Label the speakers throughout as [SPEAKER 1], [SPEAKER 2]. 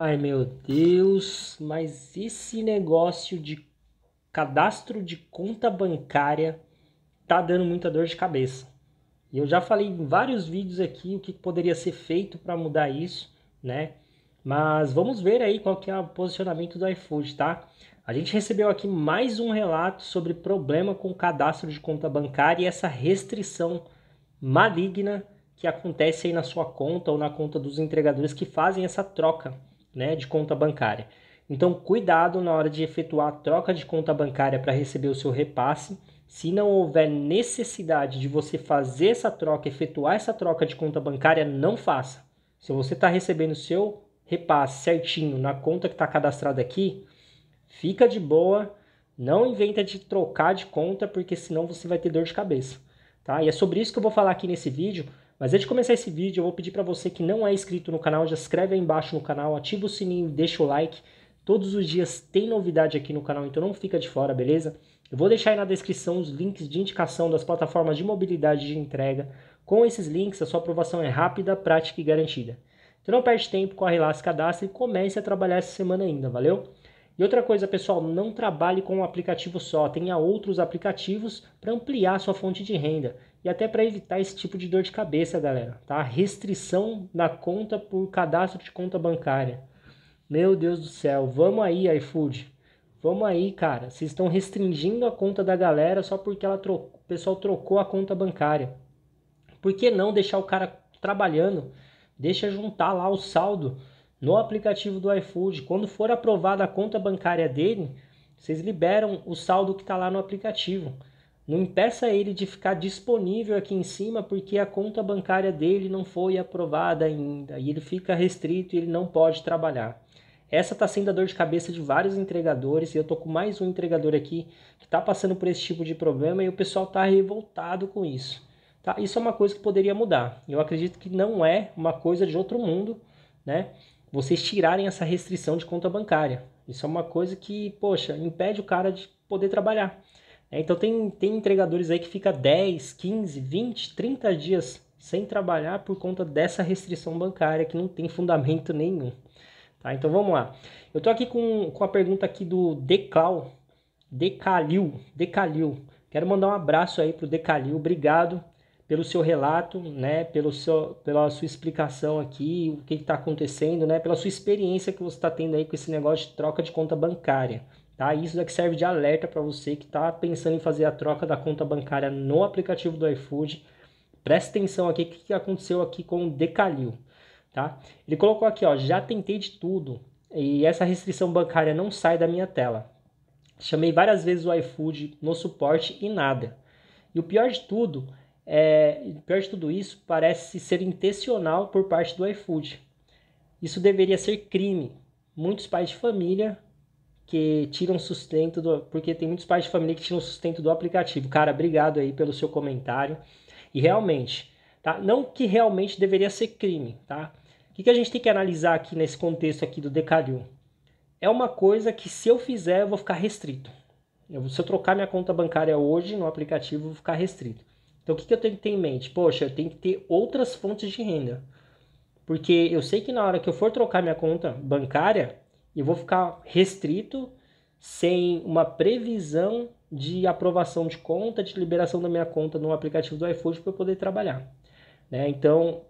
[SPEAKER 1] Ai meu Deus, mas esse negócio de cadastro de conta bancária tá dando muita dor de cabeça. E eu já falei em vários vídeos aqui o que poderia ser feito para mudar isso, né? Mas vamos ver aí qual que é o posicionamento do iFood, tá? A gente recebeu aqui mais um relato sobre problema com o cadastro de conta bancária e essa restrição maligna que acontece aí na sua conta ou na conta dos entregadores que fazem essa troca né, de conta bancária. Então, cuidado na hora de efetuar a troca de conta bancária para receber o seu repasse. Se não houver necessidade de você fazer essa troca, efetuar essa troca de conta bancária, não faça. Se você está recebendo o seu repasse certinho na conta que está cadastrada aqui, fica de boa, não inventa de trocar de conta, porque senão você vai ter dor de cabeça. Tá? E é sobre isso que eu vou falar aqui nesse vídeo, mas antes de começar esse vídeo, eu vou pedir para você que não é inscrito no canal, já escreve aí embaixo no canal, ativa o sininho, deixa o like. Todos os dias tem novidade aqui no canal, então não fica de fora, beleza? Eu vou deixar aí na descrição os links de indicação das plataformas de mobilidade de entrega. Com esses links, a sua aprovação é rápida, prática e garantida. Então não perde tempo, corre lá, se cadastre e comece a trabalhar essa semana ainda, valeu? E outra coisa, pessoal, não trabalhe com um aplicativo só, tenha outros aplicativos para ampliar sua fonte de renda e até para evitar esse tipo de dor de cabeça, galera, tá? Restrição na conta por cadastro de conta bancária. Meu Deus do céu, vamos aí, iFood. Vamos aí, cara. Vocês estão restringindo a conta da galera só porque ela trocou, o pessoal trocou a conta bancária. Por que não deixar o cara trabalhando? Deixa juntar lá o saldo no aplicativo do iFood, quando for aprovada a conta bancária dele, vocês liberam o saldo que está lá no aplicativo. Não impeça ele de ficar disponível aqui em cima porque a conta bancária dele não foi aprovada ainda e ele fica restrito e ele não pode trabalhar. Essa está sendo a dor de cabeça de vários entregadores e eu estou com mais um entregador aqui que está passando por esse tipo de problema e o pessoal está revoltado com isso. Tá? Isso é uma coisa que poderia mudar. Eu acredito que não é uma coisa de outro mundo, né? vocês tirarem essa restrição de conta bancária. Isso é uma coisa que, poxa, impede o cara de poder trabalhar. Né? Então tem, tem entregadores aí que fica 10, 15, 20, 30 dias sem trabalhar por conta dessa restrição bancária que não tem fundamento nenhum. Tá, então vamos lá. Eu estou aqui com, com a pergunta aqui do Decal, Decalil, Decalil. Quero mandar um abraço aí pro Decalil, obrigado pelo seu relato, né, pelo seu, pela sua explicação aqui, o que está acontecendo, né, pela sua experiência que você está tendo aí com esse negócio de troca de conta bancária. Tá? Isso é que serve de alerta para você que está pensando em fazer a troca da conta bancária no aplicativo do iFood. Preste atenção aqui o que aconteceu aqui com o Decalil. Tá? Ele colocou aqui, ó, já tentei de tudo e essa restrição bancária não sai da minha tela. Chamei várias vezes o iFood no suporte e nada. E o pior de tudo é, pior de tudo isso, parece ser intencional por parte do iFood. Isso deveria ser crime. Muitos pais de família que tiram sustento do. Porque tem muitos pais de família que tiram sustento do aplicativo. Cara, obrigado aí pelo seu comentário. E realmente, tá? Não que realmente deveria ser crime, tá? O que, que a gente tem que analisar aqui nesse contexto aqui do Decalil? É uma coisa que se eu fizer, eu vou ficar restrito. Eu, se eu trocar minha conta bancária hoje no aplicativo, eu vou ficar restrito. Então, o que, que eu tenho que ter em mente? Poxa, eu tenho que ter outras fontes de renda. Porque eu sei que na hora que eu for trocar minha conta bancária, eu vou ficar restrito sem uma previsão de aprovação de conta, de liberação da minha conta no aplicativo do iFood para eu poder trabalhar. Né? Então,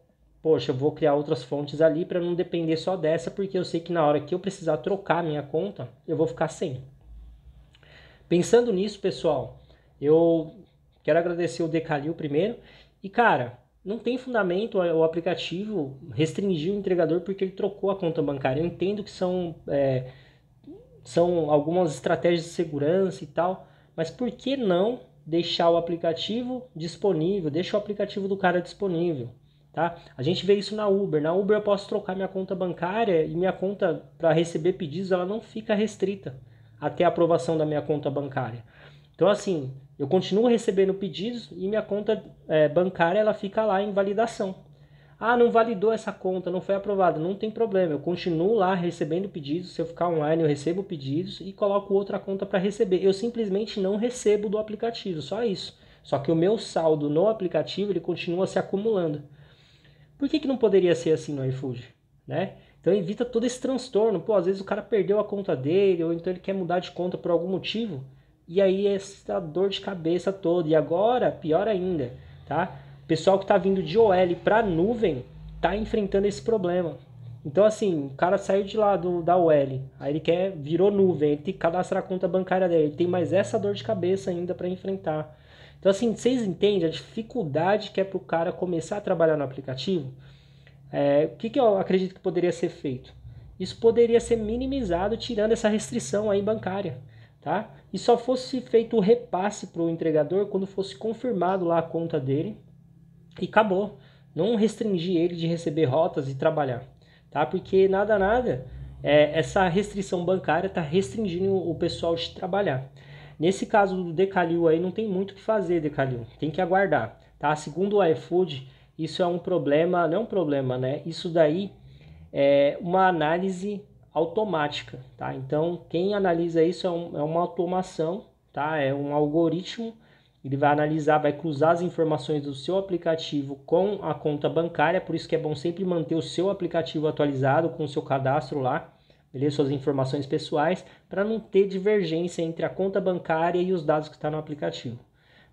[SPEAKER 1] poxa, eu vou criar outras fontes ali para não depender só dessa, porque eu sei que na hora que eu precisar trocar minha conta, eu vou ficar sem. Pensando nisso, pessoal, eu Quero agradecer o Decalil primeiro. E, cara, não tem fundamento o aplicativo restringir o entregador porque ele trocou a conta bancária. Eu entendo que são, é, são algumas estratégias de segurança e tal, mas por que não deixar o aplicativo disponível? Deixa o aplicativo do cara disponível. Tá? A gente vê isso na Uber. Na Uber eu posso trocar minha conta bancária e minha conta para receber pedidos ela não fica restrita até a aprovação da minha conta bancária. Então assim, eu continuo recebendo pedidos e minha conta é, bancária ela fica lá em validação. Ah, não validou essa conta, não foi aprovada. Não tem problema, eu continuo lá recebendo pedidos. Se eu ficar online, eu recebo pedidos e coloco outra conta para receber. Eu simplesmente não recebo do aplicativo, só isso. Só que o meu saldo no aplicativo ele continua se acumulando. Por que, que não poderia ser assim no iFood? Né? Então evita todo esse transtorno. Pô, às vezes o cara perdeu a conta dele, ou então ele quer mudar de conta por algum motivo. E aí essa dor de cabeça toda. E agora, pior ainda, tá? O pessoal que está vindo de OL para nuvem está enfrentando esse problema. Então, assim, o cara saiu de lá do, da OL, aí ele quer, virou nuvem, ele tem que cadastrar a conta bancária dele, ele tem mais essa dor de cabeça ainda para enfrentar. Então, assim, vocês entendem a dificuldade que é para o cara começar a trabalhar no aplicativo? É, o que, que eu acredito que poderia ser feito? Isso poderia ser minimizado tirando essa restrição aí bancária tá? E só fosse feito o repasse para o entregador quando fosse confirmado lá a conta dele e acabou. Não restringir ele de receber rotas e trabalhar, tá? Porque nada, nada, é, essa restrição bancária está restringindo o pessoal de trabalhar. Nesse caso do Decalil aí, não tem muito o que fazer, Decalil. Tem que aguardar, tá? Segundo o iFood, isso é um problema, não é um problema, né? Isso daí é uma análise automática, tá? Então, quem analisa isso é, um, é uma automação, tá? É um algoritmo ele vai analisar, vai cruzar as informações do seu aplicativo com a conta bancária, por isso que é bom sempre manter o seu aplicativo atualizado com o seu cadastro lá, beleza? Suas informações pessoais, para não ter divergência entre a conta bancária e os dados que está no aplicativo,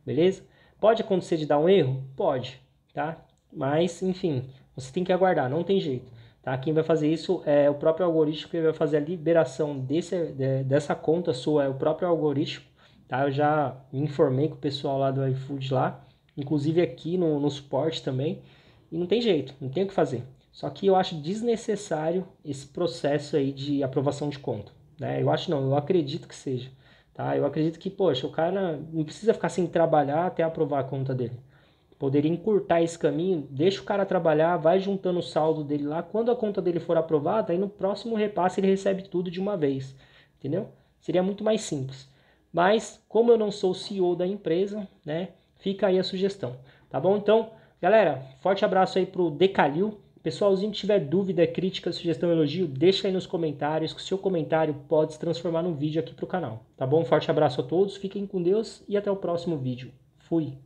[SPEAKER 1] beleza? Pode acontecer de dar um erro? Pode, tá? Mas, enfim, você tem que aguardar, não tem jeito. Tá? Quem vai fazer isso é o próprio algoritmo que vai fazer a liberação desse, de, dessa conta sua, é o próprio algoritmo. Tá? Eu já me informei com o pessoal lá do iFood lá, inclusive aqui no, no suporte também, e não tem jeito, não tem o que fazer. Só que eu acho desnecessário esse processo aí de aprovação de conta. Né? Eu acho não, eu acredito que seja. Tá? Eu acredito que, poxa, o cara não precisa ficar sem trabalhar até aprovar a conta dele. Poderia encurtar esse caminho, deixa o cara trabalhar, vai juntando o saldo dele lá. Quando a conta dele for aprovada, aí no próximo repasse ele recebe tudo de uma vez. Entendeu? Seria muito mais simples. Mas, como eu não sou CEO da empresa, né? Fica aí a sugestão. Tá bom? Então, galera, forte abraço aí pro Decalil. Pessoalzinho, se tiver dúvida, crítica, sugestão, elogio, deixa aí nos comentários, que o seu comentário pode se transformar num vídeo aqui pro canal. Tá bom? Forte abraço a todos, fiquem com Deus e até o próximo vídeo. Fui!